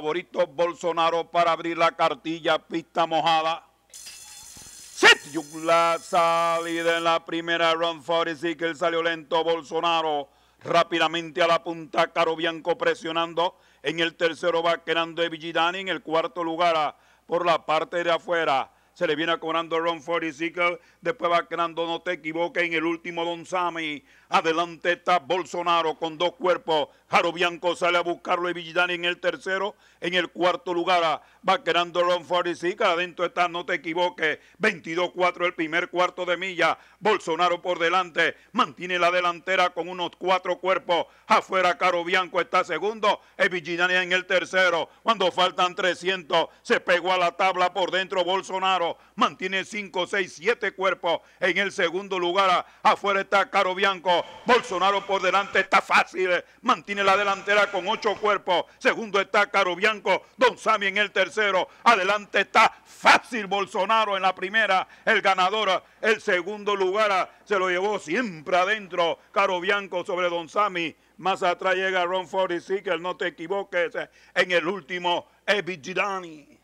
favorito Bolsonaro para abrir la cartilla pista mojada. Set la salida en la primera round que él salió lento Bolsonaro. Rápidamente a la punta, Caro Bianco presionando. En el tercero va quedando Evigidani En el cuarto lugar, ah, por la parte de afuera, se le viene cobrando Ron 45. después va quedando, no te equivoque en el último Don Sammy. Adelante está Bolsonaro con dos cuerpos. Jaro Bianco sale a buscarlo y Villani en el tercero. En el cuarto lugar ah, va quedando Ron 45, adentro está, no te equivoques, 22-4 el primer cuarto de milla. Bolsonaro por delante, mantiene la delantera con unos cuatro cuerpos. Afuera Caro Bianco está segundo, Villani en el tercero. Cuando faltan 300, se pegó a la tabla por dentro Bolsonaro mantiene 5, 6, 7 cuerpos. En el segundo lugar, afuera está Caro Bianco. Bolsonaro por delante está fácil, mantiene la delantera con 8 cuerpos. Segundo está Caro Bianco, Don Sami en el tercero. Adelante está fácil Bolsonaro en la primera, el ganador. El segundo lugar se lo llevó siempre adentro Caro Bianco sobre Don Sami. Más atrás llega Ron 46, que no te equivoques. En el último es